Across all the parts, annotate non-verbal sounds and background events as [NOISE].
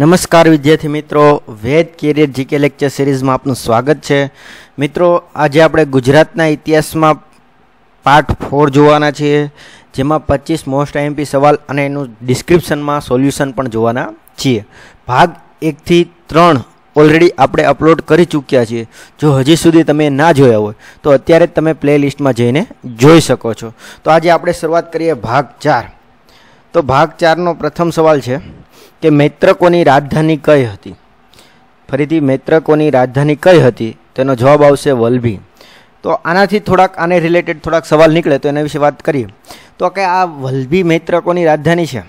नमस्कार विद्यार्थी मित्रों Ved career GK lecture series में आप નું સ્વાગત છે મિત્રો આજે આપણે ગુજરાતના ઇતિહાસમાં પાર્ટ 4 જોવાના છે જેમાં 25 મોસ્ટ આઈએમપી સવાલ અને એનું ડિસ્ક્રિપ્શનમાં સોલ્યુશન પણ જોવાના છે ભાગ 1 થી 3 ઓલરેડી આપણે અપલોડ કરી ચૂક્યા છે જો હજી સુધી તમે ના જોયા હોય તો અત્યારે તમે પ્લે લિસ્ટમાં જઈને જોઈ શકો છો તો આજે આપણે શરૂઆત કરીએ ભાગ 4 તો ભાગ 4 નો પ્રથમ સવાલ છે કે મેત્રકોની રાજધાની કઈ હતી ફરીથી મેત્રકોની રાજધાની કઈ હતી તેનો જવાબ આવશે વલબી તો આનાથી થોડક આને રિલેટેડ થોડક સવાલ નીકળે તો એના વિશે વાત કરીએ તો કે આ વલબી મેત્રકોની રાજધાની છે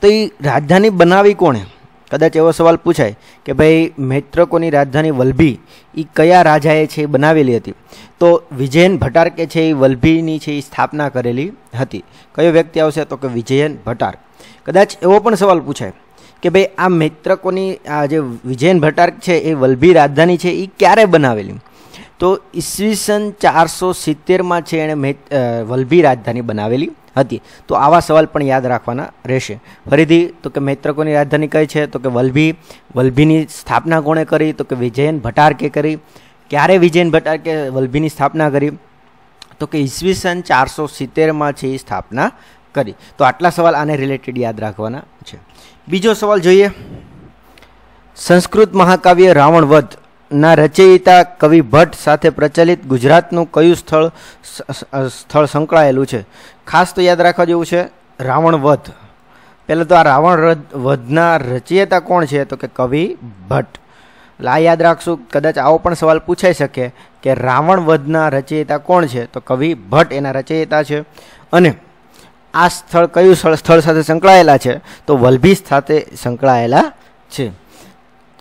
તો ઈ રાજધાની બનાવી કોણે કદાચ એવો સવાલ પૂછાય કે ભાઈ મેત્રકોની રાજધાની વલબી ઈ કયા રાજાએ છે બનાવેલી હતી તો વિજયન ભટાર કે છે ઈ વલબી ની છે ઈ સ્થાપના કરેલી હતી કયો વ્યક્તિ આવશે તો કે વિજયન ભટાર કદાચ એવો પણ સવાલ પૂછાય કેબે આ મેત્રકોની આ જે વિજયન ભટાર્ક છે એ વલબી રાજધાની છે ઈ ક્યારે બનાવેલી તો ઈસવીસન 470 માં છે એ મેત્ર વલબી રાજધાની બનાવેલી હતી તો આવા સવાલ પણ યાદ રાખવાના રહેશે ફરીથી તો કે મેત્રકોની રાજધાની કઈ છે તો કે વલબી વલબી ની સ્થાપના કોણે કરી તો કે વિજયન ભટાર્કે કરી ક્યારે વિજયન ભટાર્કે વલબી ની સ્થાપના કરી તો કે ઈસવીસન 470 માં છે સ્થાપના કરી તો આટલા સવાલ આને રિલેટેડ યાદ રાખવાના બીજો સવાલ જોઈએ સંસ્કૃત મહાકાવ્ય રાવણવધ ના રચયિતા કવિ ભટ્ટ સાથે પ્રચલિત ગુજરાતનું કયું સ્થળ સ્થળ સંકળાયેલું છે ખાસ તો યાદ રાખવા જેવું છે રાવણ વધ પહેલાં તો આ રાવણ વધના રચયિતા કોણ છે તો કે કવિ ભટ્ટ એટલે આ યાદ રાખશું કદાચ આવો પણ સવાલ પૂછાઈ શકે કે રાવણ વધના રચયિતા કોણ છે તો કવિ ભટ્ટ એના રચયિતા છે અને આ સ્થળ કયું સ્થળ સ્થળ સાથે સંકળાયેલા છે તો વલ્ભીસ ખાતે સંકળાયેલા છે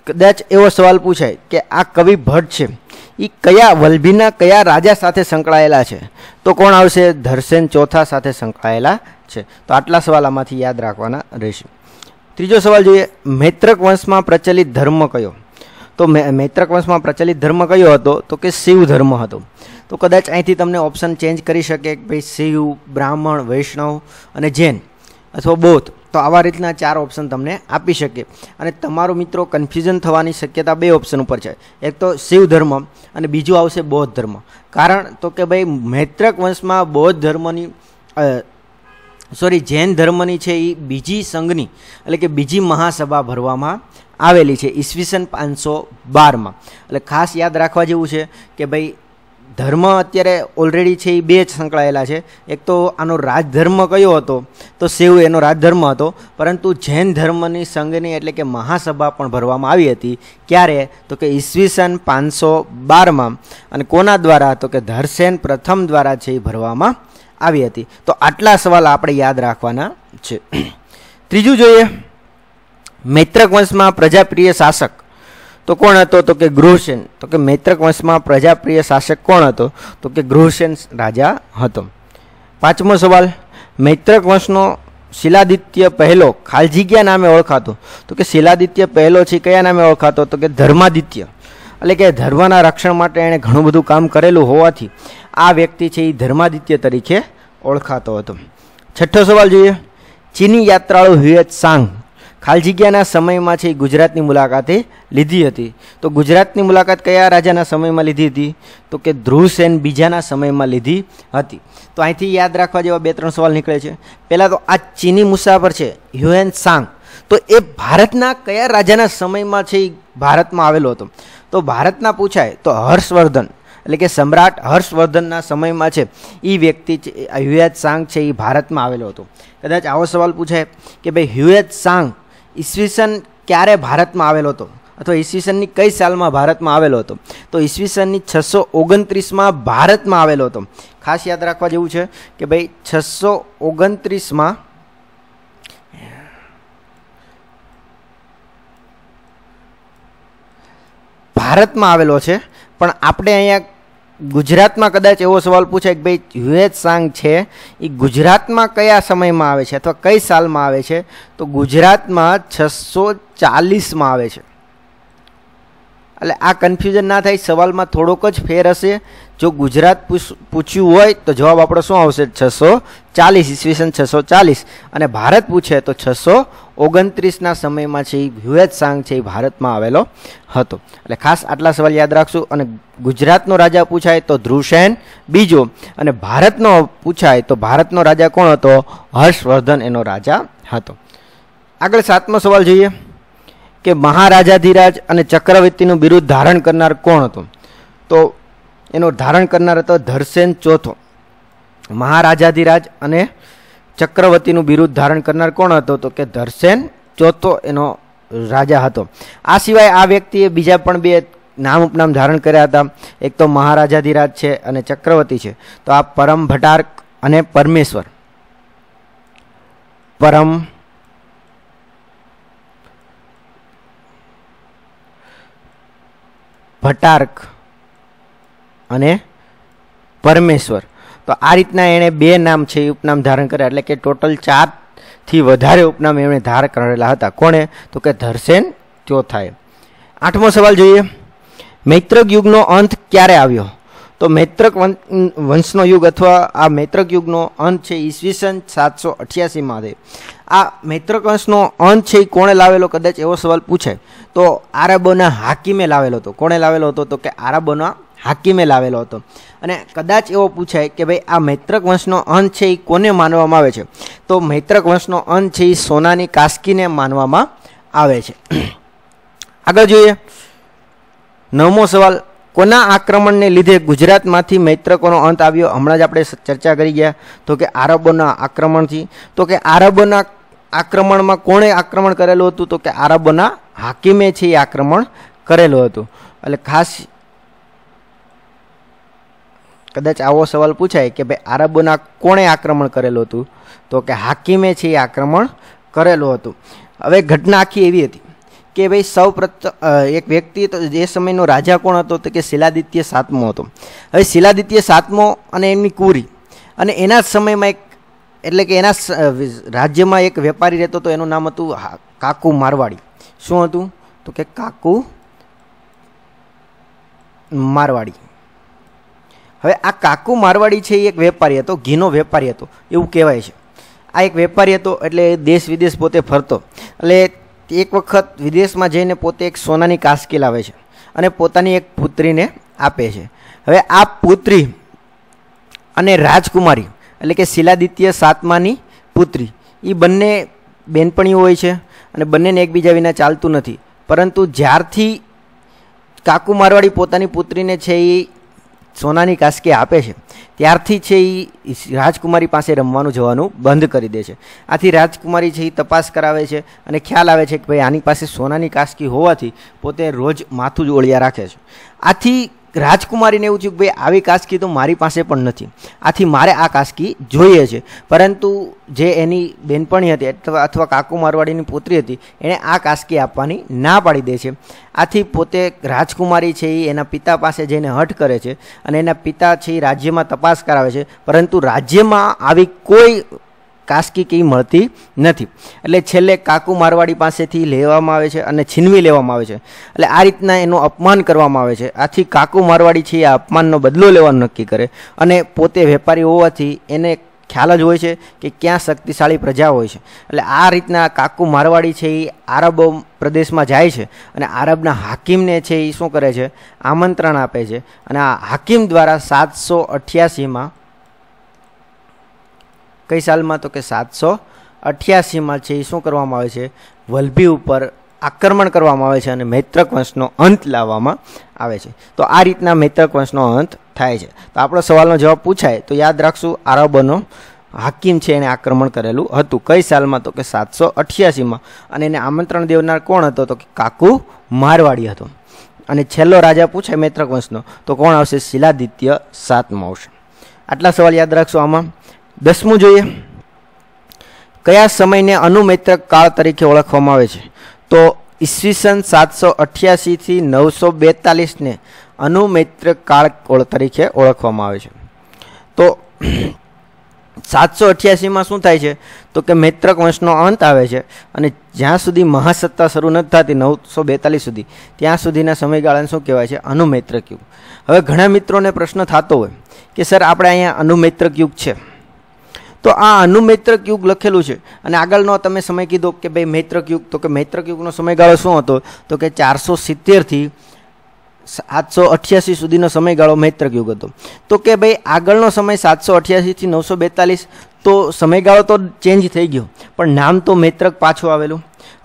કે දැત એવો સવાલ પૂછાય કે આ કવિ ભટ છે ઈ કયા વલ્ભીના કયા રાજા સાથે સંકળાયેલા છે તો કોણ આવશે દર્શન ચોથા સાથે સંકળાયેલા છે તો આટલા સવાલામાંથી યાદ રાખવાના રહેશે ત્રીજો સવાલ જોઈએ મેત્રક વંશમાં પ્રચલિત ધર્મ કયો તો મેત્રક વંશમાં પ્રચલિત ધર્મ કયો હતો તો કે શિવ ધર્મ હતો તો કદાચ અહીંથી તમે ઓપ્શન ચેન્જ કરી શકે ભઈ સીયુ બ્રાહ્મણ વૈષ્ણવ અને જૈન અથવા બોધ તો આવા રીતના ચાર ઓપ્શન તમને આપી શકે અને તમારો મિત્રો કન્ફ્યુઝન થવાની શક્યતા બે ઓપ્શન ઉપર છે એક તો શિવ ધર્મ અને બીજો આવશે બોધ ધર્મ કારણ તો કે ભઈ મૈત્રક વંશમાં બોધ ધર્મને સોરી જૈન ધર્મને છે ઈ બીજી સંગની એટલે કે બીજી મહાસભા ભરવામાં આવેલી છે ઈસવીસન 512 માં એટલે ખાસ યાદ રાખવા જેવું છે કે ભઈ ધર્મ અત્યારે ઓલરેડી છે એ બે જ સંકળાયેલા છે એક તો આનો રાજધર્મ કયો હતો તો સેવ એનો રાજધર્મ હતો પરંતુ જૈન ધર્મની સંઘની એટલે કે મહાસભા પણ ભરવામાં આવી હતી ક્યારે તો કે ઈસવીસન પાંચસો બારમાં અને કોના દ્વારા તો કે ધરસેન પ્રથમ દ્વારા છે એ ભરવામાં આવી હતી તો આટલા સવાલ આપણે યાદ રાખવાના છે ત્રીજું જોઈએ મૈત્રક વંશમાં પ્રજાપ્રિય શાસક તો કોણ હતો તો કે ગૃહશં તો કે મૈત્રક વંશમાં પ્રજાપ્રિય શાસક કોણ હતો તો કે ગૃહશં રાજા હતો પાંચમો સવાલ મૈત્રક વંશનો શિલાદિત્ય પહેલો કાલજીગ્યા નામે ઓળખાતો તો કે શિલાદિત્ય પહેલો છે કયા નામે ઓળખાતો તો કે ધર્માદિત્ય એટલે કે ધર્મના રક્ષણ માટે એણે ઘણો બધો કામ કરેલું હોવાથી આ વ્યક્તિ છે એ ધર્માદિત્ય તરીકે ઓળખાતો હતો છઠ્ઠો સવાલ જોઈએ ચીની યાત્રાળુ હ્યુએન તસાંગ ખાલજીગ્યાના સમયમાં છે ગુજરાતની મુલાકાતે લીધી હતી તો ગુજરાતની મુલાકાત કયા રાજાના સમયમાં લીધી હતી તો કે ધ્રુસેન બીજાના સમયમાં લીધી હતી તો આથી યાદ રાખવા જેવા બે ત્રણ સવાલ નીકળે છે પહેલા તો આ ચીની મુસાફર છે હ્યુએન સાંગ તો એ ભારતના કયા રાજાના સમયમાં છે ઈ ભારતમાં આવેલો હતો તો ભારતના પૂછાય તો હર્ષવર્ધન એટલે કે સમ્રાટ હર્ષવર્ધનના સમયમાં છે ઈ વ્યક્તિ હ્યુએન સાંગ છે ઈ ભારતમાં આવેલો હતો કદાચ આવો સવાલ પૂછાય કે ભાઈ હ્યુએન સાંગ ઈસવીસન ક્યારે ભારતમાં આવેલો હતો અથવા ઈસવીસનની કઈ સાલમાં ભારતમાં આવેલો હતો તો ઈસવીસનની 629 માં ભારતમાં આવેલો હતો ખાસ યાદ રાખવા જેવું છે કે ભાઈ 629 માં ભારતમાં આવેલો છે પણ આપણે અહીંયા ગુજરાત માં કદાચ એવો સવાલ પૂછાય કે ભાઈ યવેત સાંગ છે ઈ ગુજરાત માં કયા સમય માં આવે છે અથવા કઈ સાલ માં આવે છે તો ગુજરાત માં 640 માં આવે છે અલે આ કન્ફ્યુઝન ના થાય સવાલ માં થોડુંક જ ફેર હશે જો ગુજરાત પૂછ્યું હોય તો જવાબ આપણો શું આવશે 640 ઇસવીસન 640 અને ભારત પૂછે તો 629 ના સમય માં છે એ વિહ્યુત સાંગ છે એ ભારતમાં આવેલો હતો એટલે ખાસ આટલા સવાલ યાદ રાખજો અને ગુજરાતનો રાજા પૂછાય તો ધૃષૈન બીજો અને ભારતનો પૂછાય તો ભારતનો રાજા કોણ હતો હર્ષવર્ધન એનો રાજા હતો આગળ સાતમું સવાલ જોઈએ કે મહારાજાધીરાજ અને ચક્રવર્તીનો વિરોધ ધારણ કરનાર કોણ હતો તો એનો ધારણ કરનાર હતો ધર્સેન ચોથો મહારાજાધીરાજ અને ચક્રવર્તીનો વિરોધ ધારણ કરનાર કોણ હતો તો કે ધર્સેન ચોથો એનો રાજા હતો આ સિવાય આ વ્યક્તિએ બીજા પણ બે નામ ઉપનામ ધારણ કર્યા હતા એક તો મહારાજાધીરાજ છે અને ચક્રવર્તી છે તો આ પરમ ભટાર્ક અને પરમેશ્વર પરમ भटार्क अने परमेश्वर तो आ रीतना एणे बे नाम छे उपनाम धारण करे એટલે કે ટોટલ 4 થી વધારે ઉપનામ એણે ધારણ કરેલા હતા કોણે તો કે દર્શન ચોથાએ આઠમો સવાલ જોઈએ મેત્રક યુગ નો અંત ક્યારે આવ્યો તો મેત્રક વંશનો યુગ अथवा આ મેત્રક યુગ નો અંત છે ઈસવીસન 788 માં દે આ મૈત્રકંસનો અંત છે એ કોણે લાવેલો કદાચ એવો સવાલ પૂછે તો આરબોના હાકીમે લાવેલો હતો કોણે લાવેલો હતો તો કે આરબોના હાકીમે લાવેલો હતો અને કદાચ એવો પૂછાય કે ભાઈ આ મૈત્રક વંશનો અંત છે એ કોને માનવામાં આવે છે તો મૈત્રક વંશનો અંત છે એ સોનાની કાસ્કીને માનવામાં આવે છે [CLEARS THROAT] આગળ જોઈએ નવમો સવાલ કોના આક્રમણને લીધે ગુજરાતમાંથી મૈત્રકોનો અંત આવ્યો હમણાં જ આપણે ચર્ચા કરી ગયા તો કે આરબોના આક્રમણથી તો કે આરબોના આક્રમણ માં કોણે આક્રમણ કરેલું હતું તો કે arabona حاકીમે છે આક્રમણ કરેલું હતું એટલે ખાસ કદાચ આવો સવાલ પૂછાય કે ભાઈ arabona કોણે આક્રમણ કરેલું હતું તો કે حاકીમે છે આક્રમણ કરેલું હતું હવે ઘટના આખી એવી હતી કે ભાઈ સૌપ્રથમ એક વ્યક્તિ તો જે સમયનો રાજા કોણ હતો તો કે શિલાદિત્ય 7મો હતો હવે શિલાદિત્ય 7મો અને એમની કુરી અને એના સમયમાં એટલે કે એના રાજ્યમાં એક વેપારી રહેતો તો એનું નામ હતું કાકુ મારવાડી શું હતું તો કે કાકુ મારવાડી હવે આ કાકુ મારવાડી છે એક વેપારી હતો ઘીનો વેપારી હતો એવું કહેવાય છે આ એક વેપારી હતો એટલે દેશ વિદેશ પોતે ફરતો એટલે એક વખત વિદેશમાં જઈને પોતે એક સોનાની કાસકેલ આવે છે અને પોતાની એક પુત્રીને આપે છે હવે આ પુત્રી અને રાજકુમારી લેકે શિલાદિત્ય સાતમાની પુત્રી ઈ બન્ને બેનપણીઓ હોય છે અને બન્ને એકબીજા વિના ચાલતું નથી પરંતુ જ્યારથી કાકુ મારવાડી પોતાની પુત્રીને છે ઈ સોનાની કાસકી આપે છે ત્યારથી છે ઈ રાજકુમારી પાસે રમવાનું જવાનું બંધ કરી દે છે આથી રાજકુમારી છે ઈ તપાસ કરાવે છે અને ખ્યાલ આવે છે કે ભાઈ આની પાસે સોનાની કાસકી હોવા છતાં રોજ માથું જોળિયા રાખે છે આથી રાજકુમારીને એવું થયું કે ભાઈ આવી કાસ્કી તો મારી પાસે પણ નથી આથી મારે આ કાસ્કી જોઈએ છે પરંતુ જે એની બેનપણી હતી અથવા અથવા કાકુ મારવાડીની પોતરી હતી એણે આ કાસ્કી આપવાની ના પાડી દે છે આથી પોતે રાજકુમારી છે એ એના પિતા પાસે જઈને હઠ કરે છે અને એના પિતા છે એ રાજ્યમાં તપાસ કરાવે છે પરંતુ રાજ્યમાં આવી કોઈ કાસ્કી કંઈ મળતી નથી એટલે છેલ્લે કાકુ મારવાડી પાસેથી લેવામાં આવે છે અને છીનવી લેવામાં આવે છે એટલે આ રીતના એનું અપમાન કરવામાં આવે છે આથી કાકુ મારવાડી છે એ અપમાનનો બદલો લેવાનું નક્કી કરે અને પોતે વેપારી હોવાથી એને ખ્યાલ જ હોય છે કે ક્યાં શક્તિશાળી પ્રજા હોય છે એટલે આ રીતના કાકુ મારવાડી છે એ આરબ પ્રદેશમાં જાય છે અને આરબના હાકીમને છે એ શું કરે છે આમંત્રણ આપે છે અને આ હાકીમ દ્વારા સાતસો અઠ્યાસીમાં કઈ સાલમાં તો કે સાતસો અઠ્યાસીમાં છે એ શું કરવામાં આવે છે વલભી ઉપર આક્રમણ કરવામાં આવે છે અને મૈત્રક વંશનો અંત લાવવામાં આવે છે તો આ રીતના મૈત્રક વંશનો અંત થાય છે તો આપણો સવાલનો જવાબ પૂછાય તો યાદ રાખશું આરબનો હાકિમ છે એણે આક્રમણ કરેલું હતું કઈ સાલમાં તો કે સાતસો અઠ્યાસીમાં અને એને આમંત્રણ દેવનાર કોણ હતો તો કે કાકુ મારવાડી હતો અને છેલ્લો રાજા પૂછાય મૈત્રક વંશનો તો કોણ આવશે શિલાદિત્ય સાતમો આવશે આટલા સવાલ યાદ રાખશો આમાં દસમું જોઈએ કયા સમયને અનુમૈત્રક કાળ તરીકે ઓળખવામાં આવે છે તો ઈસવીસન સાતસો અઠ્યાસીથી નવસો બેતાલીસને અનુમૈત્રક કાળ તરીકે ઓળખવામાં આવે છે તો સાતસો અઠ્યાસીમાં શું થાય છે તો કે મૈત્રક વંશનો અંત આવે છે અને જ્યાં સુધી મહાસત્તા શરૂ નથી થતી નવસો બેતાલીસ સુધી ત્યાં સુધીના સમયગાળાને શું કહેવાય છે અનુમૈત્રક યુગ હવે ઘણા મિત્રોને પ્રશ્ન થતો હોય કે સર આપણે અહીંયા અનુમૈત્રક યુગ છે તો આ અનુમેત્રક યુગ લખેલું છે અને આગળનો તમે સમય કીધો કે ભઈ મેત્રક યુગ તો કે મેત્રક યુગનો સમયગાળો શું હતો તો કે 470 થી 788 સુધીનો સમયગાળો મેત્રક યુગ હતો તો કે ભઈ આગળનો સમય 788 થી 942 તો સમયગાળો તો ચેન્જ થઈ ગયો પણ નામ તો મેત્રક પાછો આવેલો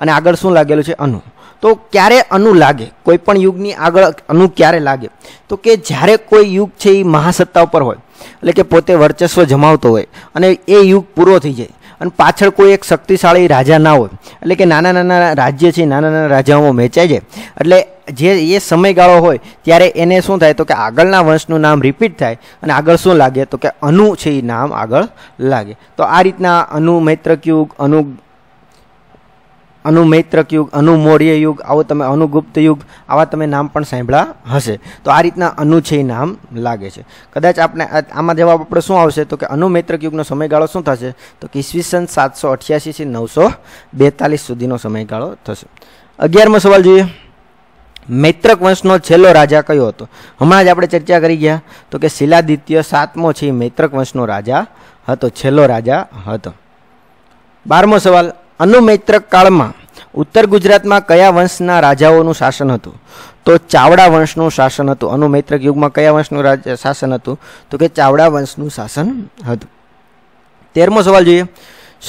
અને આગળ શું લખેલું છે અનુ તો ક્યારે અનુ લાગે કોઈ પણ યુગની આગળ અનુ ક્યારે લાગે તો કે જ્યારે કોઈ યુગ છે એ મહાસત્તા ઉપર હોય એટલે કે પોતે વર્ચસ્વ જમાવતો હોય અને એ યુગ પૂરો થઈ જાય અને પાછળ કોઈ એક શક્તિશાળી રાજા ના હોય એટલે કે નાના નાના રાજ્ય છે નાના નાના રાજાઓમાં મેચાઈ જાય એટલે જે એ સમયગાળો હોય ત્યારે એને શું થાય તો કે આગળના વંશનું નામ રિપીટ થાય અને આગળ શું લાગે તો કે અનુ છે એ નામ આગળ લાગે તો આ રીતના અનુ મૈત્રક યુગ અનુ અનુમૈત્રક યુગ અનુમૌર્ય યુગ આવો તમે અનુગુપ્ત યુગ આવા તમે નામ પણ સાંભળ્યા હશે તો આ રીતના અનુ છે એ નામ લાગે છે કદાચ આપણે આમાં જવાબ આપણો શું આવશે તો કે અનુમૈત્રક યુગનો સમયગાળો શું થશે તો કે ઈસવીસન સાતસો અઠ્યાસીથી નવસો બેતાલીસ સુધીનો સમયગાળો થશે અગિયારમો સવાલ જોઈએ મૈત્રક વંશનો છેલ્લો રાજા કયો હતો હમણાં જ આપણે ચર્ચા કરી ગયા તો કે શિલાદિત્ય સાતમો છે એ મૈત્રક વંશનો રાજા હતો છેલ્લો રાજા હતો બારમો સવાલ અનુમૈત્રક કાળમાં ઉત્તર ગુજરાતમાં કયા વંશના રાજાઓનું શાસન હતું તો ચાવડા વંશનું શાસન હતું અનુમૈત્રક યુગમાં કયા વંશનું રાજ શાસન હતું તો કે ચાવડા વંશનું શાસન હતું તેરમો સવાલ જોઈએ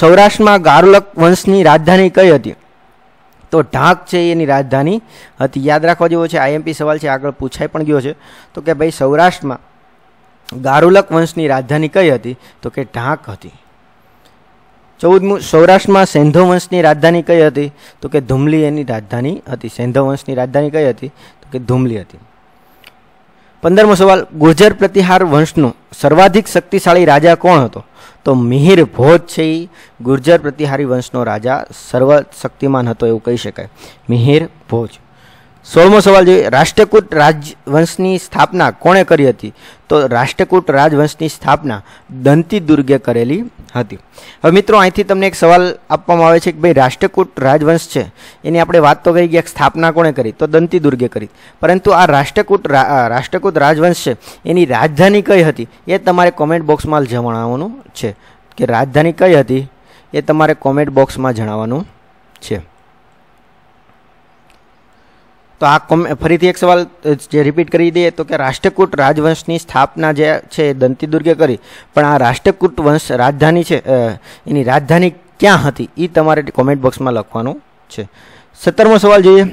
સૌરાષ્ટ્રમાં ગારુલક વંશની રાજધાની કઈ હતી તો ઢાંક છે એની રાજધાની હતી યાદ રાખવા જેવો છે આઈએમપી સવાલ છે આગળ પૂછાઈ પણ ગયો છે તો કે ભાઈ સૌરાષ્ટ્રમાં ગારુલક વંશની રાજધાની કઈ હતી તો કે ઢાંક હતી 14મો સૌરાશમાં સેંધવંશની રાજધાની કઈ હતી તો કે ધુમલી એની રાજધાની હતી સેંધવંશની રાજધાની કઈ હતી તો કે ધુમલી હતી 15મો સવાલ ગુર્જર પ્રતિહાર વંશનો सर्वाधिक શક્તિશાળી રાજા કોણ હતો તો મહીર ભોજ છે ગુર્જર પ્રતિહારી વંશનો રાજા સર્વશક્તિમાન હતો એવું કહી શકાય મહીર ભોજ સોળમો સવાલ જોઈએ રાષ્ટ્રકૂટ રાજવંશની સ્થાપના કોણે કરી હતી તો રાષ્ટ્રકૂટ રાજવંશની સ્થાપના દંતી દુર્ગે કરેલી હતી હવે મિત્રો અહીંથી તમને એક સવાલ આપવામાં આવે છે કે ભાઈ રાષ્ટ્રકૂટ રાજવંશ છે એની આપણે વાત તો કહી ગયા સ્થાપના કોણે કરી તો દંતી દુર્ગે કરી પરંતુ આ રાષ્ટ્રકૂટ રાષ્ટ્રકૂટ રાજવંશ છે એની રાજધાની કઈ હતી એ તમારે કોમેન્ટ બોક્સમાં જણાવવાનું છે કે રાજધાની કઈ હતી એ તમારે કોમેન્ટ બોક્સમાં જણાવવાનું છે તો આ કોમે ફરીથી એક સવાલ જે રિપીટ કરી દઈએ તો કે રાષ્ટકુર રાજવંશની સ્થાપના જે છે દંતિદુર્ગે કરી પણ આ રાષ્ટકુર વંશ રાજધાની છે એની રાજધાની ક્યાં હતી ઈ તમારે કોમેન્ટ બોક્સમાં લખવાનું છે 17મો સવાલ જોઈએ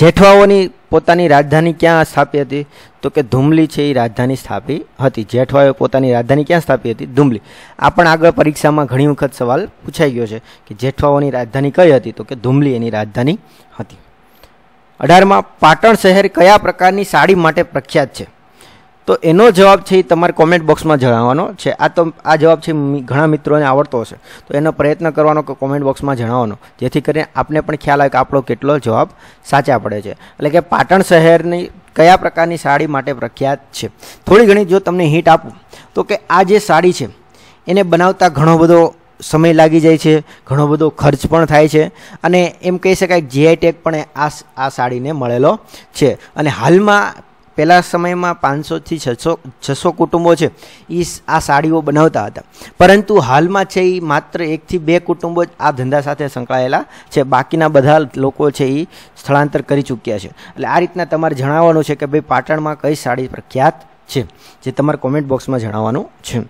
જેઠવાઓની પોતાની રાજધાની ક્યાં સ્થાપી હતી તો કે ધુમલી છે એ રાજધાની સ્થાપી હતી જેઠવાઓ પોતાની રાજધાની ક્યાં સ્થાપી હતી ધુમલી આ પણ આગળ પરીક્ષામાં ઘણી વખત સવાલ પૂછાઈ ગયો છે કે જેઠવાઓની રાજધાની કઈ હતી તો કે ધુમલી એની રાજધાની હતી અઢારમાં પાટણ શહેર કયા પ્રકારની સાડી માટે પ્રખ્યાત છે તો એનો જવાબ છે એ તમારે કોમેન્ટ બોક્સમાં જણાવવાનો છે આ તો આ જવાબ છે ઘણા મિત્રોને આવડતો હશે તો એનો પ્રયત્ન કરવાનો કે કોમેન્ટ બોક્સમાં જણાવવાનો જેથી કરીને આપને પણ ખ્યાલ આવે કે આપણો કેટલો જવાબ સાચા પડે છે એટલે કે પાટણ શહેરની કયા પ્રકારની સાડી માટે પ્રખ્યાત છે થોડી ઘણી જો તમને હિટ આપું તો કે આ જે સાડી છે એને બનાવતા ઘણો બધો સમય લાગી જાય છે ઘણો બધો ખર્ચ પણ થાય છે અને એમ કહી શકાય જીઆઈ ટેગ પણ આ આ સાડીને મળેલો છે અને હાલમાં પહેલાં સમયમાં પાંચસોથી છસો છસો કુટુંબો છે એ આ સાડીઓ બનાવતા હતા પરંતુ હાલમાં છે એ માત્ર એકથી બે કુટુંબો જ આ ધંધા સાથે સંકળાયેલા છે બાકીના બધા લોકો છે એ સ્થળાંતર કરી ચૂક્યા છે એટલે આ રીતના તમારે જણાવવાનું છે કે ભાઈ પાટણમાં કઈ સાડી પ્રખ્યાત છે જે તમારે કોમેન્ટ બોક્સમાં જણાવવાનું છે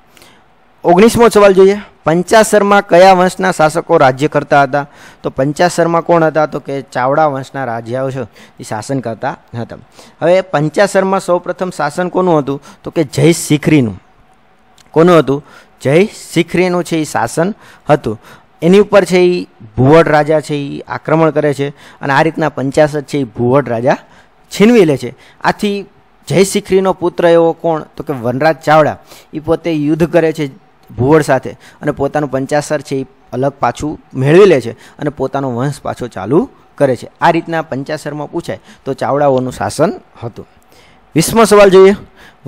ઓગણીસમો સવાલ જોઈએ પંચાસરમાં કયા વંશના શાસકો રાજ્ય કરતા હતા તો પંચાસરમાં કોણ હતા તો કે ચાવડા વંશના રાજાઓ છે એ શાસન કરતા હતા હવે પંચાસરમાં સૌપ્રથમ શાસન કોનું હતું તો કે જય શિખરીનું કોનું હતું જય શિખરીનું છે એ શાસન હતું એની ઉપર છે એ ભુવડ રાજા છે એ આક્રમણ કરે છે અને આ રીતના પંચાસર છે એ ભુવડ રાજા છીનવી લે છે આથી જય શિખરીનો પુત્ર એવો કોણ તો કે વનરાજ ચાવડા એ પોતે યુદ્ધ કરે છે ભુવર સાથે અને પોતાનું પંચાસર છે અલગ પાછું મેળવી લે છે અને પોતાનો વંશ પાછો ચાલુ કરે છે આ રીતના પંચાસરમાં પૂછાય તો ચાવડાઓનું શાસન હતું વિશ્મ સવાલ જોઈએ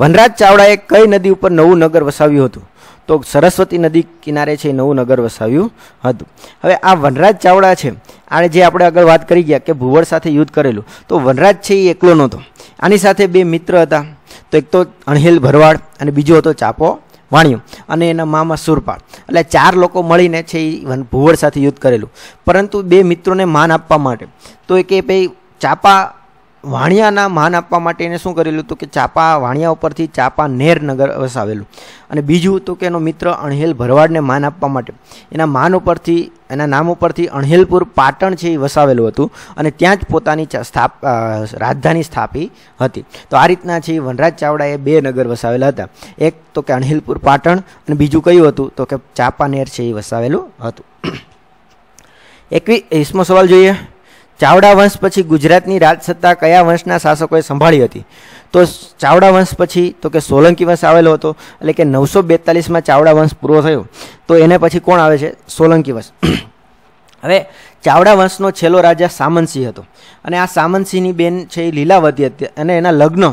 વનરાજ ચાવડાએ કઈ નદી ઉપર નવું નગર વસાવ્યું હતું તો સરસ્વતી નદી કિનારે છે નવું નગર વસાવ્યું હતું હવે આ વનરાજ ચાવડા છે આ જે આપણે અગાઉ વાત કરી ગયા કે ભુવર સાથે યુદ્ધ કરેલું તો વનરાજ છે એ એકલો ન હતો આની સાથે બે મિત્ર હતા તો એક તો અણહિલ ભરવાડ અને બીજો હતો ચાપો વાણીઓ અને એના મામા surpa એટલે ચાર લોકો મળીને છે ઈ ભુવર સાથે યુદ્ધ કરેલું પરંતુ બે મિત્રોને માન આપવા માટે તો કે ભઈ ચાપા વાણિયાના માન આપવા માટે એને શું કરેલું તો કે ચાપા વાણિયા ઉપરથી ચાપા નેર નગર વસાવેલું અને બીજું તો કે એનો મિત્ર અણહેલ ભરવાડને માન આપવા માટે એના માન ઉપરથી એના નામ ઉપરથી અણહેલપુર પાટણ છે એ વસાવેલું હતું અને ત્યાં જ પોતાની સ્થા રાજધાની સ્થાપી હતી તો આ રીતના છે વનરાજ ચાવડાએ બે નગર વસાવેલા હતા એક તો કે અણહેલપુર પાટણ અને બીજું કયું હતું તો કે ચાપા નેર છે એ વસાવેલું હતું એક વિષમ સવાલ જોઈએ ચાવડા વંશ પછી ગુજરાતની રાજસત્તા કયા વંશના શાસકોએ સંભાળી હતી તો ચાવડા વંશ પછી તો કે સોલંકી વસ આવેલો હતો એટલે કે 942 માં ચાવડા વંશ પૂરો થયો તો એને પછી કોણ આવે છે સોલંકી વસ હવે ચાવડા વંશનો છેલો રાજા સામનસી હતો અને આ સામનસી ની બેન છે લીલાવતી અને એના લગ્ન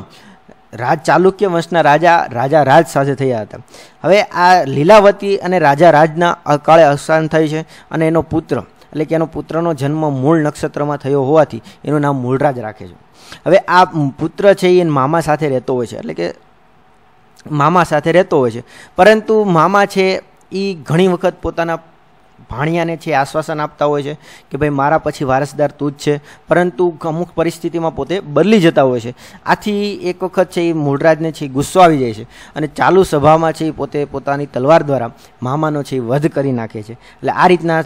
રાજચાલુક્ય વંશના રાજા રાજારાજ સાથે થયા હતા હવે આ લીલાવતી અને રાજારાજ ના અકાળે અવસાન થઈ છે અને એનો પુત્ર એટલે કે એનો પુત્રનો જન્મ મૂળ નક્ષત્રમાં થયો હોવાથી એનું નામ મૂળરાજ રાખે છે હવે આ પુત્ર છે એ મામા સાથે રહેતો હોય છે એટલે કે મામા સાથે રહેતો હોય છે પરંતુ મામા છે એ ઘણી વખત પોતાના ભાણિયાને છે આશ્વાસન આપતા હોય છે કે ભાઈ મારા પછી વારસદાર તું જ છે પરંતુ અમુક પરિસ્થિતિમાં પોતે બદલી જતા હોય છે આથી એક વખત છે એ મૂળરાજને છે ગુસ્સો આવી જાય છે અને ચાલુ સભામાં છે એ પોતે પોતાની તલવાર દ્વારા મામાનો છે એ વધ કરી નાખે છે એટલે આ રીતના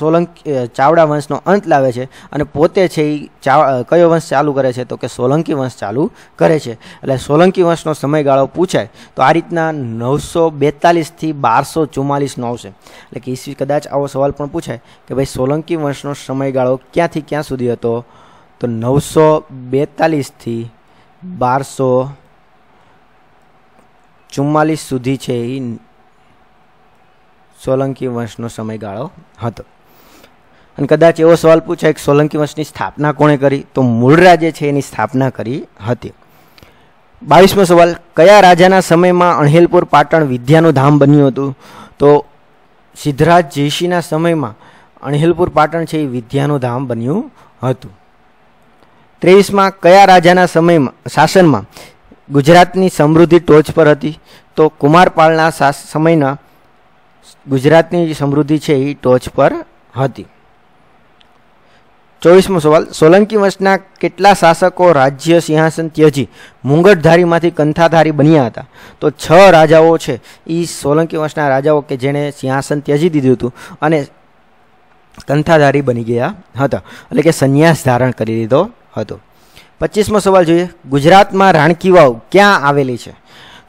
સોલંકી ચાવડા વંશનો અંત લાવે છે અને પોતે છે એ ચા કયો વંશ ચાલુ કરે છે તો કે સોલંકી વંશ ચાલુ કરે છે એટલે સોલંકી વંશનો સમયગાળો પૂછાય તો આ રીતના નવસો બેતાલીસથી બારસો ચુમ્માલીસનો આવશે એટલે કે ઈસવી કદાચ અવ્વલ સવાલ પણ પૂછાય કે ભાઈ સોલંકી વંશનો સમયગાળો ક્યાં થી ક્યાં સુધી હતો તો 942 થી 1244 સુધી છે એ સોલંકી વંશનો સમયગાળો હતો અને કદાચ એવો સવાલ પૂછાય કે સોલંકી વંશની સ્થાપના કોણે કરી તો મૂળરાજે છે એની સ્થાપના કરી હતી 22મો સવાલ કયા રાજાના સમયમાં અણહિલપુર પાટણ વિદ્યાનો ધામ બન્યો હતો તો સિદ્ધરાજ જયસિંહના સમયમાં અણહિલપુર પાટણ છે એ વિદ્યાનું ધામ બન્યું હતું ત્રેવીસમાં કયા રાજાના સમયમાં શાસનમાં ગુજરાતની સમૃદ્ધિ ટોચ પર હતી તો કુમારપાળના સમયના ગુજરાતની સમૃદ્ધિ છે એ ટોચ પર હતી 24મો સવાલ સોલંકી વંશના કેટલા શાસકો રાજ્ય સિંહાસન ત્યાગી મુગટ ધારીમાંથી કંઠાધારી બન્યા હતા તો 6 રાજાઓ છે ઈ સોલંકી વંશના રાજાઓ કે જેણે સિંહાસન ત્યાગી દીધું હતું અને કંઠાધારી બની ગયા હતા એટલે કે સંન્યાસ ધારણ કરી લીધો હતો 25મો સવાલ જોઈએ ગુજરાતમાં રાણકીવાવ ક્યાં આવેલી છે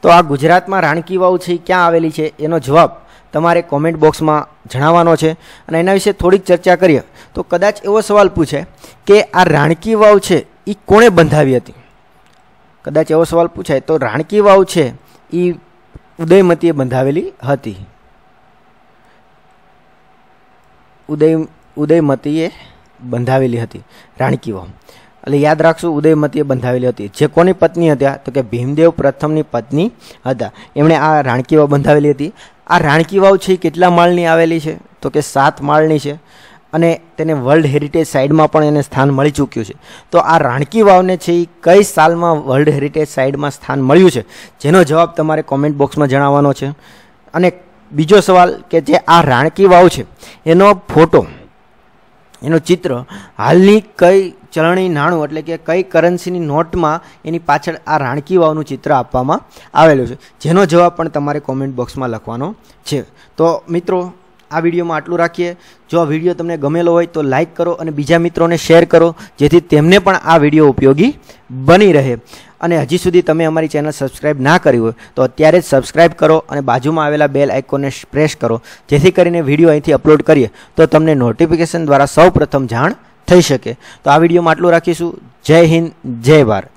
તો આ ગુજરાતમાં રાણકીવાવ છે ક્યાં આવેલી છે એનો જવાબ તમારે કમેન્ટ બોક્સમાં જણાવવાનો છે અને એના વિશે થોડીક ચર્ચા કરીએ તો કદાચ એવો સવાલ પૂછે કે આ રાણકી વાવ છે ઈ કોણે બંધાવી હતી કદાચ એવો સવાલ પૂછાય તો રાણકી વાવ છે ઈ ઉદયમતીએ બંધાવેલી હતી ઉદય ઉદયમતીએ બંધાવેલી હતી રાણકી વાવ એટલે યાદ રાખજો ઉદયમતીએ બંધાવેલી હતી જે કોની પત્ની હતા તો કે ભીમદેવ પ્રથમની પત્ની હતા એમણે આ રાણકી વાવ બંધાવેલી હતી આ રાણકી વાવ છે કેટલા માળની આવેલી છે તો કે 7 માળની છે અને તેને વર્લ્ડ હેરિટેજ સાઇડમાં પણ એને સ્થાન મળી ચૂક્યું છે તો આ રાણકી વાવને છે એ કઈ સાલમાં વર્લ્ડ હેરિટેજ સાઇડમાં સ્થાન મળ્યું છે જેનો જવાબ તમારે કોમેન્ટ બોક્સમાં જણાવવાનો છે અને બીજો સવાલ કે જે આ રાણકી વાવ છે એનો ફોટો એનું ચિત્ર હાલની કઈ ચલણી નાણું એટલે કે કઈ કરન્સીની નોટમાં એની પાછળ આ રાણકી વાવનું ચિત્ર આપવામાં આવેલું છે જેનો જવાબ પણ તમારે કોમેન્ટ બોક્સમાં લખવાનો છે તો મિત્રો આ વિડિયોમાં આટલું રાખીએ જો વિડિયો તમને ગમેલો હોય તો લાઈક કરો અને બીજા મિત્રોને શેર કરો જેથી તેમને પણ આ વિડિયો ઉપયોગી બની રહે અને હજી સુધી તમે અમારી ચેનલ સબ્સ્ક્રાઇબ ના કરી હોય તો અત્યારે જ સબ્સ્ક્રાઇબ કરો અને बाजूમાં આવેલા બેલ આઇકન ને પ્રેસ કરો જેથી કરીને વિડિયો અહીંથી અપલોડ કરીએ તો તમને નોટિફિકેશન દ્વારા સૌપ્રથમ જાણ થઈ શકે તો આ વિડિયોમાં આટલું રાખીશું જય હિન્દ જય ભારત